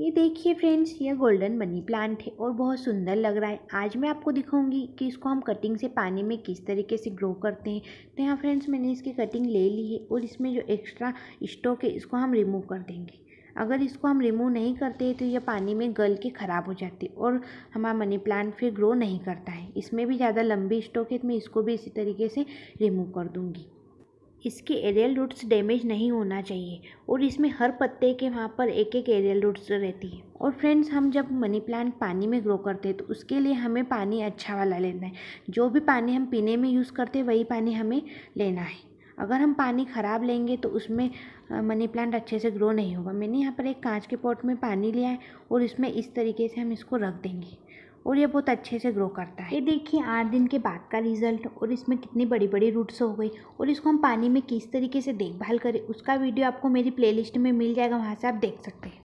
ये देखिए फ्रेंड्स यह गोल्डन मनी प्लांट है और बहुत सुंदर लग रहा है आज मैं आपको दिखाऊंगी कि इसको हम कटिंग से पानी में किस तरीके से ग्रो करते हैं तो यहाँ फ्रेंड्स मैंने इसकी कटिंग ले ली है और इसमें जो एक्स्ट्रा स्टॉक है इसको हम रिमूव कर देंगे अगर इसको हम रिमूव नहीं करते तो यह पानी में गल के ख़राब हो जाती और हमारा मनी प्लांट फिर ग्रो नहीं करता है इसमें भी ज़्यादा लंबी स्टॉक है तो मैं इसको भी इसी तरीके से रिमूव कर दूँगी इसके एरियल रूट्स डैमेज नहीं होना चाहिए और इसमें हर पत्ते के वहाँ पर एक एक एरियल रूट्स रहती है और फ्रेंड्स हम जब मनी प्लांट पानी में ग्रो करते हैं तो उसके लिए हमें पानी अच्छा वाला लेना है जो भी पानी हम पीने में यूज़ करते हैं वही पानी हमें लेना है अगर हम पानी ख़राब लेंगे तो उसमें मनी प्लांट अच्छे से ग्रो नहीं होगा मैंने यहाँ पर एक कांच के पॉट में पानी लिया है और इसमें इस तरीके से हम इसको रख देंगे और ये बहुत अच्छे से ग्रो करता है ये देखिए आठ दिन के बाद का रिजल्ट और इसमें कितनी बड़ी बड़ी रूट्स हो गई और इसको हम पानी में किस तरीके से देखभाल करें उसका वीडियो आपको मेरी प्लेलिस्ट में मिल जाएगा वहाँ से आप देख सकते हैं